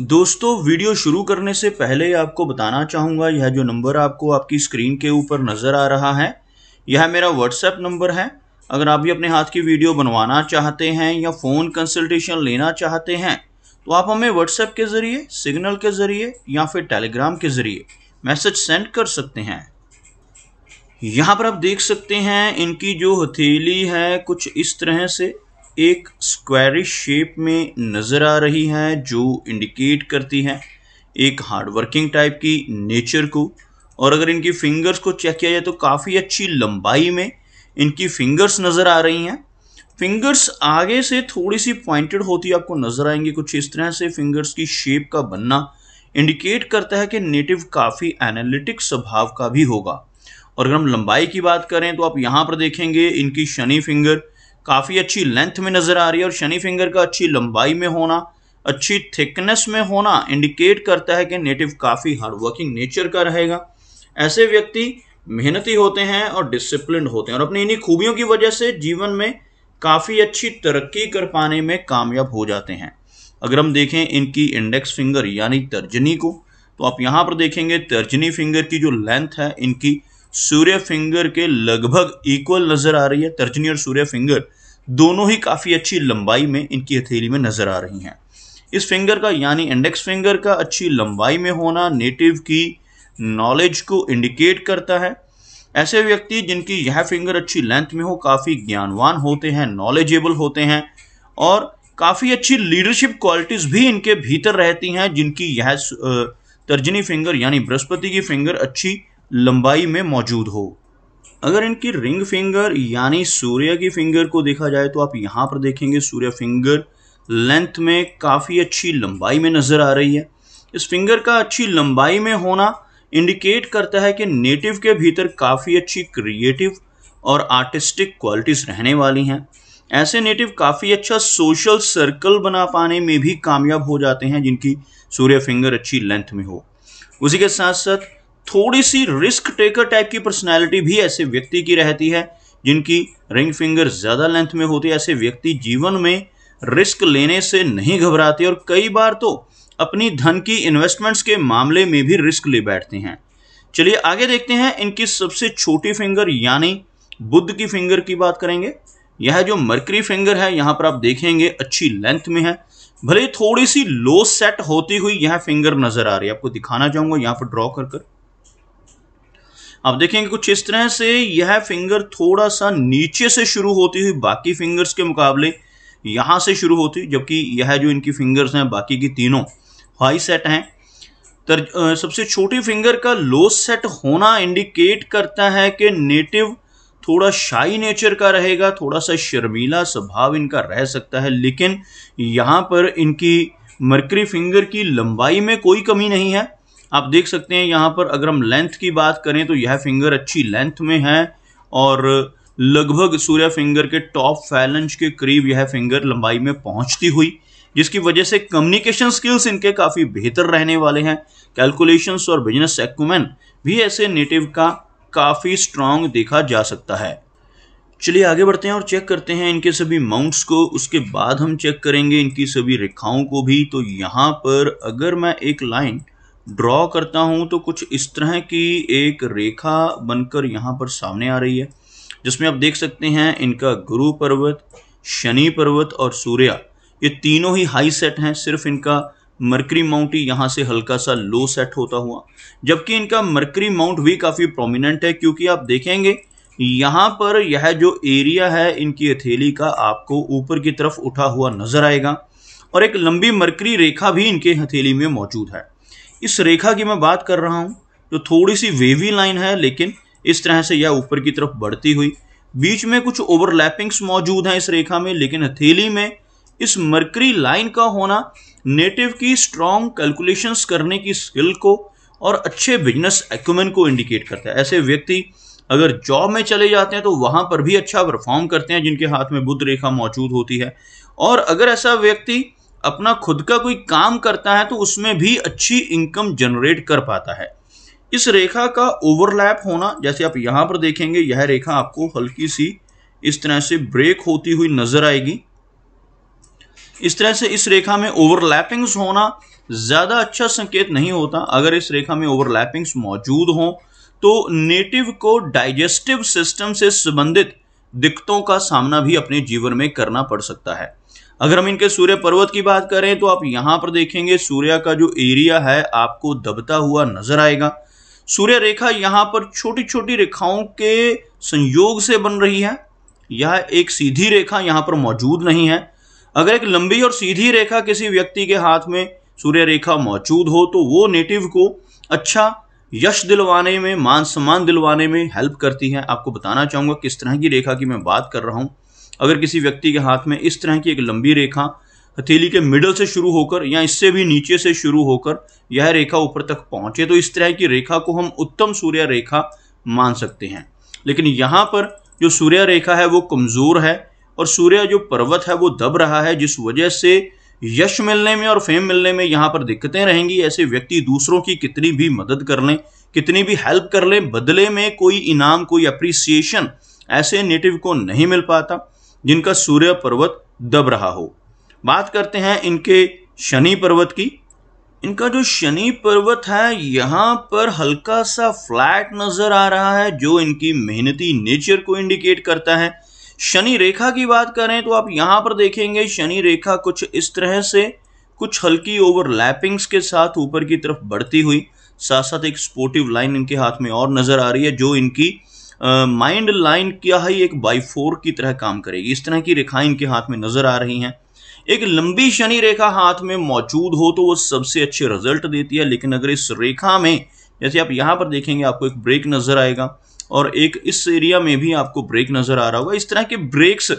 दोस्तों वीडियो शुरू करने से पहले आपको बताना चाहूँगा यह जो नंबर आपको आपकी स्क्रीन के ऊपर नज़र आ रहा है यह मेरा व्हाट्सएप नंबर है अगर आप भी अपने हाथ की वीडियो बनवाना चाहते हैं या फ़ोन कंसल्टेशन लेना चाहते हैं तो आप हमें व्हाट्सएप के ज़रिए सिग्नल के ज़रिए या फिर टेलीग्राम के ज़रिए मैसेज सेंड कर सकते हैं यहाँ पर आप देख सकते हैं इनकी जो हथेली है कुछ इस तरह से एक स्क्वायरिश शेप में नजर आ रही है जो इंडिकेट करती है एक हार्ड वर्किंग टाइप की नेचर को और अगर इनकी फिंगर्स को चेक किया जाए तो काफ़ी अच्छी लंबाई में इनकी फिंगर्स नज़र आ रही हैं फिंगर्स आगे से थोड़ी सी पॉइंटेड होती आपको नज़र आएंगी कुछ इस तरह से फिंगर्स की शेप का बनना इंडिकेट करता है कि नेटिव काफ़ी एनालिटिक स्वभाव का भी होगा और अगर हम लंबाई की बात करें तो आप यहाँ पर देखेंगे इनकी शनि फिंगर काफ़ी अच्छी लेंथ में नज़र आ रही है और शनि फिंगर का अच्छी लंबाई में होना अच्छी थिकनेस में होना इंडिकेट करता है कि नेटिव काफ़ी हार्डवर्किंग नेचर का रहेगा ऐसे व्यक्ति मेहनती होते हैं और डिसिप्लिन होते हैं और अपनी इन्हीं खूबियों की वजह से जीवन में काफ़ी अच्छी तरक्की कर पाने में कामयाब हो जाते हैं अगर हम देखें इनकी इंडेक्स फिंगर यानी तर्जनी को तो आप यहाँ पर देखेंगे तर्जनी फिंगर की जो लेंथ है इनकी सूर्य फिंगर के लगभग इक्वल नजर आ रही है तर्जनी और सूर्य फिंगर दोनों ही काफ़ी अच्छी लंबाई में इनकी हथेली में नजर आ रही हैं इस फिंगर का यानी इंडेक्स फिंगर का अच्छी लंबाई में होना नेटिव की नॉलेज को इंडिकेट करता है ऐसे व्यक्ति जिनकी यह फिंगर अच्छी लेंथ में हो काफ़ी ज्ञानवान होते हैं नॉलेजेबल होते हैं और काफ़ी अच्छी लीडरशिप क्वालिटीज़ भी इनके भीतर रहती हैं जिनकी यह तर्जनी फिंगर यानी बृहस्पति की फिंगर अच्छी लंबाई में मौजूद हो अगर इनकी रिंग फिंगर यानी सूर्य की फिंगर को देखा जाए तो आप यहाँ पर देखेंगे सूर्य फिंगर लेंथ में काफ़ी अच्छी लंबाई में नज़र आ रही है इस फिंगर का अच्छी लंबाई में होना इंडिकेट करता है कि नेटिव के भीतर काफ़ी अच्छी क्रिएटिव और आर्टिस्टिक क्वालिटीज़ रहने वाली हैं ऐसे नेटिव काफ़ी अच्छा सोशल सर्कल बना पाने में भी कामयाब हो जाते हैं जिनकी सूर्य फिंगर अच्छी लेंथ में हो उसी के साथ साथ थोड़ी सी रिस्क टेकर टाइप की पर्सनैलिटी भी ऐसे व्यक्ति की रहती है जिनकी रिंग फिंगर ज़्यादा लेंथ में होती है ऐसे व्यक्ति जीवन में रिस्क लेने से नहीं घबराते और कई बार तो अपनी धन की इन्वेस्टमेंट्स के मामले में भी रिस्क ले बैठते हैं चलिए आगे देखते हैं इनकी सबसे छोटी फिंगर यानी बुद्ध की फिंगर की बात करेंगे यह जो मर्करी फिंगर है यहाँ पर आप देखेंगे अच्छी लेंथ में है भले थोड़ी सी लो सेट होती हुई यह फिंगर नज़र आ रही है आपको दिखाना चाहूंगा यहाँ पर ड्रॉ कर कर अब देखेंगे कुछ इस तरह से यह फिंगर थोड़ा सा नीचे से शुरू होती हुई बाकी फिंगर्स के मुकाबले यहाँ से शुरू होती जबकि यह जो इनकी फिंगर्स हैं बाकी की तीनों हाई सेट हैं तर सबसे छोटी फिंगर का लो सेट होना इंडिकेट करता है कि नेटिव थोड़ा शाही नेचर का रहेगा थोड़ा सा शर्मीला स्वभाव इनका रह सकता है लेकिन यहाँ पर इनकी मरकरी फिंगर की लंबाई में कोई कमी नहीं है आप देख सकते हैं यहाँ पर अगर हम लेंथ की बात करें तो यह फिंगर अच्छी लेंथ में है और लगभग सूर्य फिंगर के टॉप फैलेंज के करीब यह फिंगर लंबाई में पहुंचती हुई जिसकी वजह से कम्युनिकेशन स्किल्स इनके काफ़ी बेहतर रहने वाले हैं कैलकुलेशंस और बिजनेस एक्यूमेन भी ऐसे नेटिव का काफ़ी स्ट्रांग देखा जा सकता है चलिए आगे बढ़ते हैं और चेक करते हैं इनके सभी माउंट्स को उसके बाद हम चेक करेंगे इनकी सभी रेखाओं को भी तो यहाँ पर अगर मैं एक लाइन ड्रॉ करता हूं तो कुछ इस तरह की एक रेखा बनकर यहां पर सामने आ रही है जिसमें आप देख सकते हैं इनका गुरु पर्वत शनि पर्वत और सूर्या ये तीनों ही हाई सेट हैं सिर्फ इनका मरकरी माउंट ही यहाँ से हल्का सा लो सेट होता हुआ जबकि इनका मरकरी माउंट भी काफ़ी प्रोमिनेंट है क्योंकि आप देखेंगे यहाँ पर यह जो एरिया है इनकी हथेली का आपको ऊपर की तरफ उठा हुआ नजर आएगा और एक लंबी मरकरी रेखा भी इनके हथेली में मौजूद है इस रेखा की मैं बात कर रहा हूँ जो थोड़ी सी वेवी लाइन है लेकिन इस तरह से यह ऊपर की तरफ बढ़ती हुई बीच में कुछ ओवरलैपिंग्स मौजूद हैं इस रेखा में लेकिन हथेली में इस मरकरी लाइन का होना नेटिव की स्ट्रॉन्ग कैलकुलेशंस करने की स्किल को और अच्छे बिजनेस एक्यूमेन को इंडिकेट करता है ऐसे व्यक्ति अगर जॉब में चले जाते हैं तो वहाँ पर भी अच्छा परफॉर्म करते हैं जिनके हाथ में बुद्ध रेखा मौजूद होती है और अगर ऐसा व्यक्ति अपना खुद का कोई काम करता है तो उसमें भी अच्छी इनकम जनरेट कर पाता है इस रेखा का ओवरलैप होना जैसे आप यहाँ पर देखेंगे यह रेखा आपको हल्की सी इस तरह से ब्रेक होती हुई नजर आएगी इस तरह से इस रेखा में ओवरलैपिंग्स होना ज़्यादा अच्छा संकेत नहीं होता अगर इस रेखा में ओवरलैपिंग्स मौजूद हों तो नेटिव को डाइजेस्टिव सिस्टम से संबंधित दिक्कतों का सामना भी अपने जीवन में करना पड़ सकता है अगर हम इनके सूर्य पर्वत की बात करें तो आप यहां पर देखेंगे सूर्य का जो एरिया है आपको दबता हुआ नजर आएगा सूर्य रेखा यहाँ पर छोटी छोटी रेखाओं के संयोग से बन रही है यह एक सीधी रेखा यहाँ पर मौजूद नहीं है अगर एक लंबी और सीधी रेखा किसी व्यक्ति के हाथ में सूर्य रेखा मौजूद हो तो वो नेटिव को अच्छा यश दिलवाने में मान सम्मान दिलवाने में हेल्प करती है आपको बताना चाहूँगा किस तरह की रेखा की मैं बात कर रहा हूँ अगर किसी व्यक्ति के हाथ में इस तरह की एक लंबी रेखा हथेली के मिडल से शुरू होकर या इससे भी नीचे से शुरू होकर यह रेखा ऊपर तक पहुंचे तो इस तरह की रेखा को हम उत्तम सूर्य रेखा मान सकते हैं लेकिन यहाँ पर जो सूर्य रेखा है वो कमज़ोर है और सूर्य जो पर्वत है वो दब रहा है जिस वजह से यश मिलने में और फेम मिलने में यहाँ पर दिक्कतें रहेंगी ऐसे व्यक्ति दूसरों की कितनी भी मदद कर लें कितनी भी हेल्प कर लें बदले में कोई इनाम कोई अप्रिसिएशन ऐसे नेटिव को नहीं मिल पाता जिनका सूर्य पर्वत दब रहा हो बात करते हैं इनके शनि पर्वत की इनका जो शनि पर्वत है यहाँ पर हल्का सा फ्लैट नजर आ रहा है जो इनकी मेहनती नेचर को इंडिकेट करता है शनि रेखा की बात करें तो आप यहाँ पर देखेंगे शनि रेखा कुछ इस तरह से कुछ हल्की ओवरलैपिंग्स के साथ ऊपर की तरफ बढ़ती हुई साथ साथ एक स्पोर्टिव लाइन इनके हाथ में और नजर आ रही है जो इनकी माइंड लाइन क्या है एक बाई फोर की तरह काम करेगी इस तरह की रेखाएं इनके हाथ में नजर आ रही हैं एक लंबी शनि रेखा हाथ में मौजूद हो तो वो सबसे अच्छे रिजल्ट देती है लेकिन अगर इस रेखा में जैसे आप यहाँ पर देखेंगे आपको एक ब्रेक नजर आएगा और एक इस एरिया में भी आपको ब्रेक नजर आ रहा होगा इस तरह के ब्रेक्स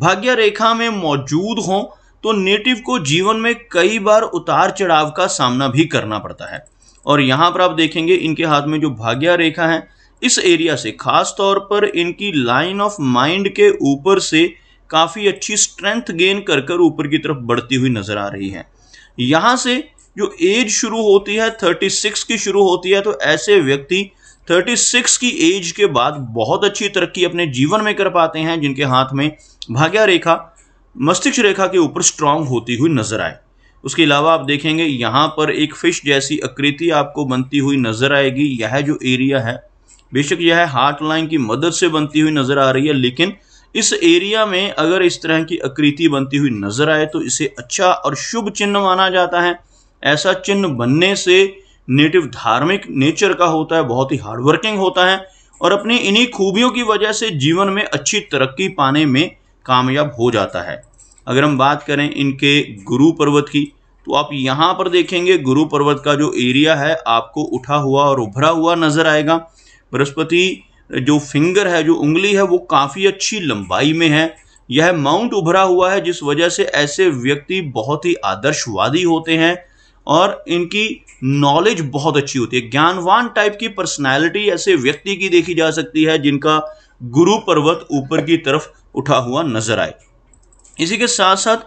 भाग्य रेखा में मौजूद हों तो नेटिव को जीवन में कई बार उतार चढ़ाव का सामना भी करना पड़ता है और यहाँ पर आप देखेंगे इनके हाथ में जो भाग्य रेखा है इस एरिया से खास तौर पर इनकी लाइन ऑफ माइंड के ऊपर से काफ़ी अच्छी स्ट्रेंथ गेन कर कर ऊपर की तरफ बढ़ती हुई नज़र आ रही है यहां से जो एज शुरू होती है 36 की शुरू होती है तो ऐसे व्यक्ति 36 की एज के बाद बहुत अच्छी तरक्की अपने जीवन में कर पाते हैं जिनके हाथ में भाग्या रेखा मस्तिष्क रेखा के ऊपर स्ट्रांग होती हुई नजर आए उसके अलावा आप देखेंगे यहाँ पर एक फिश जैसी आकृति आपको बनती हुई नजर आएगी यह जो एरिया है बेशक यह हार्ट लाइन की मदद से बनती हुई नजर आ रही है लेकिन इस एरिया में अगर इस तरह की आकृति बनती हुई नजर आए तो इसे अच्छा और शुभ चिन्ह माना जाता है ऐसा चिन्ह बनने से नेटिव धार्मिक नेचर का होता है बहुत ही हार्डवर्किंग होता है और अपनी इन्हीं खूबियों की वजह से जीवन में अच्छी तरक्की पाने में कामयाब हो जाता है अगर हम बात करें इनके गुरु पर्वत की तो आप यहाँ पर देखेंगे गुरु पर्वत का जो एरिया है आपको उठा हुआ और उभरा हुआ नजर आएगा बृहस्पति जो फिंगर है जो उंगली है वो काफ़ी अच्छी लंबाई में है यह माउंट उभरा हुआ है जिस वजह से ऐसे व्यक्ति बहुत ही आदर्शवादी होते हैं और इनकी नॉलेज बहुत अच्छी होती है ज्ञानवान टाइप की पर्सनालिटी ऐसे व्यक्ति की देखी जा सकती है जिनका गुरु पर्वत ऊपर की तरफ उठा हुआ नजर आए इसी के साथ साथ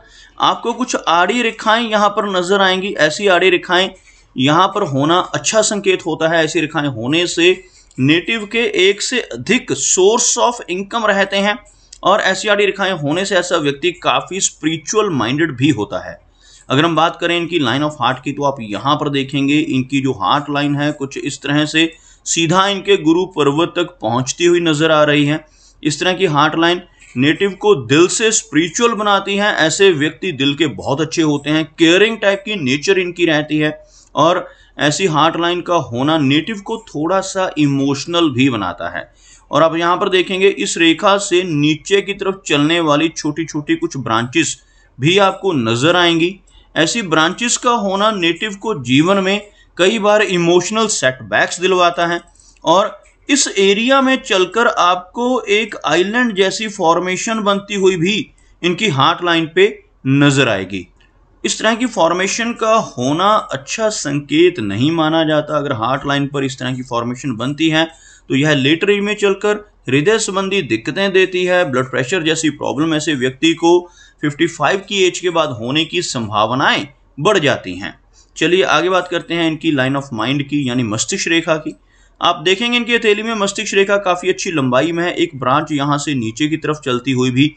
आपको कुछ आड़ी रेखाएं यहाँ पर नजर आएंगी ऐसी आड़ी रेखाएं यहाँ पर होना अच्छा संकेत होता है ऐसी रेखाएं होने से नेटिव के एक से अधिक सोर्स ऑफ इनकम रहते हैं और एस e रेखाएं होने से ऐसा व्यक्ति काफ़ी स्पिरिचुअल माइंडेड भी होता है अगर हम बात करें इनकी लाइन ऑफ हार्ट की तो आप यहाँ पर देखेंगे इनकी जो हार्ट लाइन है कुछ इस तरह से सीधा इनके गुरु पर्वत तक पहुँचती हुई नजर आ रही है इस तरह की हार्ट लाइन नेटिव को दिल से स्पिरिचुअल बनाती है ऐसे व्यक्ति दिल के बहुत अच्छे होते हैं केयरिंग टाइप की नेचर इनकी रहती है और ऐसी हार्ट लाइन का होना नेटिव को थोड़ा सा इमोशनल भी बनाता है और आप यहाँ पर देखेंगे इस रेखा से नीचे की तरफ चलने वाली छोटी छोटी कुछ ब्रांचेस भी आपको नजर आएंगी ऐसी ब्रांचेस का होना नेटिव को जीवन में कई बार इमोशनल सेटबैक्स दिलवाता है और इस एरिया में चलकर आपको एक आइलैंड जैसी फॉर्मेशन बनती हुई भी इनकी हार्ट लाइन पे नजर आएगी इस तरह की फॉर्मेशन का होना अच्छा संकेत नहीं माना जाता अगर हार्ट लाइन पर इस तरह की फॉर्मेशन बनती है तो यह लेटर में चलकर हृदय संबंधी दिक्कतें देती है ब्लड प्रेशर जैसी प्रॉब्लम ऐसे व्यक्ति को 55 की एज के बाद होने की संभावनाएं बढ़ जाती हैं चलिए आगे बात करते हैं इनकी लाइन ऑफ माइंड की यानी मस्तिष्क रेखा की आप देखेंगे इनकी हथेली में मस्तिष्क रेखा काफ़ी अच्छी लंबाई में है एक ब्रांच यहाँ से नीचे की तरफ चलती हुई भी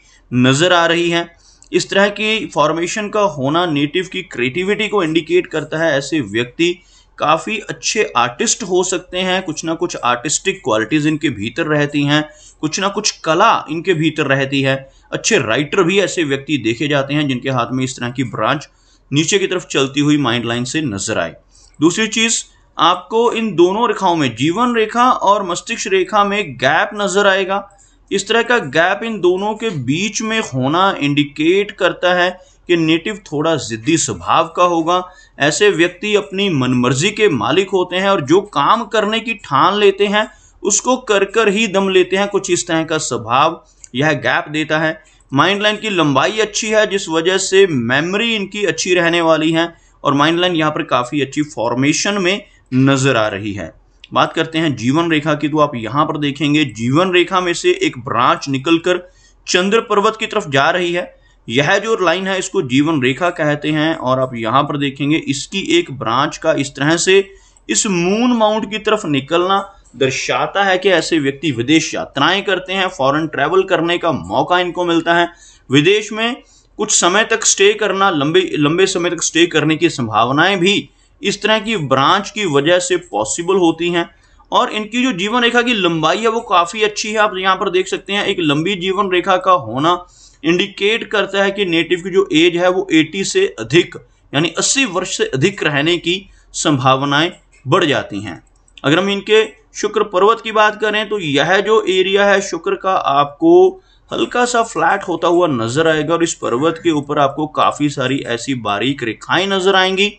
नजर आ रही है इस तरह की फॉर्मेशन का होना नेटिव की क्रिएटिविटी को इंडिकेट करता है ऐसे व्यक्ति काफ़ी अच्छे आर्टिस्ट हो सकते हैं कुछ ना कुछ आर्टिस्टिक क्वालिटीज़ इनके भीतर रहती हैं कुछ ना कुछ कला इनके भीतर रहती है अच्छे राइटर भी ऐसे व्यक्ति देखे जाते हैं जिनके हाथ में इस तरह की ब्रांच नीचे की तरफ चलती हुई माइंड लाइन से नजर आए दूसरी चीज़ आपको इन दोनों रेखाओं में जीवन रेखा और मस्तिष्क रेखा में गैप नजर आएगा इस तरह का गैप इन दोनों के बीच में होना इंडिकेट करता है कि नेटिव थोड़ा ज़िद्दी स्वभाव का होगा ऐसे व्यक्ति अपनी मनमर्जी के मालिक होते हैं और जो काम करने की ठान लेते हैं उसको कर कर ही दम लेते हैं कुछ इस तरह का स्वभाव यह गैप देता है माइंड लाइन की लंबाई अच्छी है जिस वजह से मेमोरी इनकी अच्छी रहने वाली है और माइंड लाइन यहाँ पर काफ़ी अच्छी फॉर्मेशन में नज़र आ रही है बात करते हैं जीवन रेखा की तो आप यहां पर देखेंगे जीवन रेखा में से एक ब्रांच निकलकर चंद्र पर्वत की तरफ जा रही है यह जो लाइन है इसको जीवन रेखा कहते हैं और आप यहां पर देखेंगे इसकी एक ब्रांच का इस तरह से इस मून माउंट की तरफ निकलना दर्शाता है कि ऐसे व्यक्ति विदेश यात्राएं करते हैं फॉरन ट्रेवल करने का मौका इनको मिलता है विदेश में कुछ समय तक स्टे करना लंबे लंबे समय तक स्टे करने की संभावनाएं भी इस तरह की ब्रांच की वजह से पॉसिबल होती हैं और इनकी जो जीवन रेखा की लंबाई है वो काफ़ी अच्छी है आप यहाँ पर देख सकते हैं एक लंबी जीवन रेखा का होना इंडिकेट करता है कि नेटिव की जो एज है वो 80 से अधिक यानी 80 वर्ष से अधिक रहने की संभावनाएं बढ़ जाती हैं अगर हम इनके शुक्र पर्वत की बात करें तो यह जो एरिया है शुक्र का आपको हल्का सा फ्लैट होता हुआ नजर आएगा और इस पर्वत के ऊपर आपको काफ़ी सारी ऐसी बारीक रेखाएँ नजर आएंगी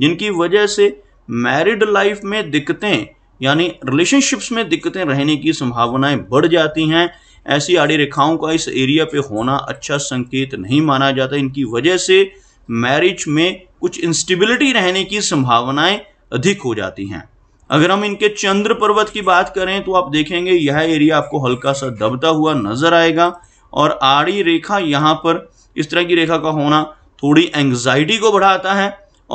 जिनकी वजह से मैरिड लाइफ में दिक्कतें यानी रिलेशनशिप्स में दिक्कतें रहने की संभावनाएं बढ़ जाती हैं ऐसी आड़ी रेखाओं का इस एरिया पे होना अच्छा संकेत नहीं माना जाता इनकी वजह से मैरिज में कुछ इंस्टेबिलिटी रहने की संभावनाएं अधिक हो जाती हैं अगर हम इनके चंद्र पर्वत की बात करें तो आप देखेंगे यह एरिया आपको हल्का सा दबता हुआ नजर आएगा और आड़ी रेखा यहाँ पर इस तरह की रेखा का होना थोड़ी एंग्जाइटी को बढ़ाता है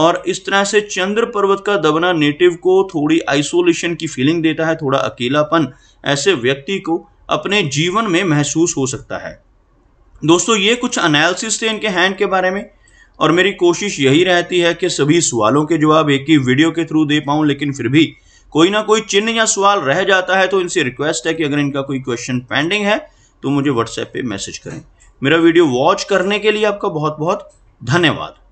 और इस तरह से चंद्र पर्वत का दबना नेटिव को थोड़ी आइसोलेशन की फीलिंग देता है थोड़ा अकेलापन ऐसे व्यक्ति को अपने जीवन में महसूस हो सकता है दोस्तों ये कुछ एनालिसिस थे इनके हैंड के बारे में और मेरी कोशिश यही रहती है कि सभी सवालों के जवाब एक ही वीडियो के थ्रू दे पाऊँ लेकिन फिर भी कोई ना कोई चिन्ह या सवाल रह जाता है तो इनसे रिक्वेस्ट है कि अगर इनका कोई क्वेश्चन पेंडिंग है तो मुझे व्हाट्सएप पे मैसेज करें मेरा वीडियो वॉच करने के लिए आपका बहुत बहुत धन्यवाद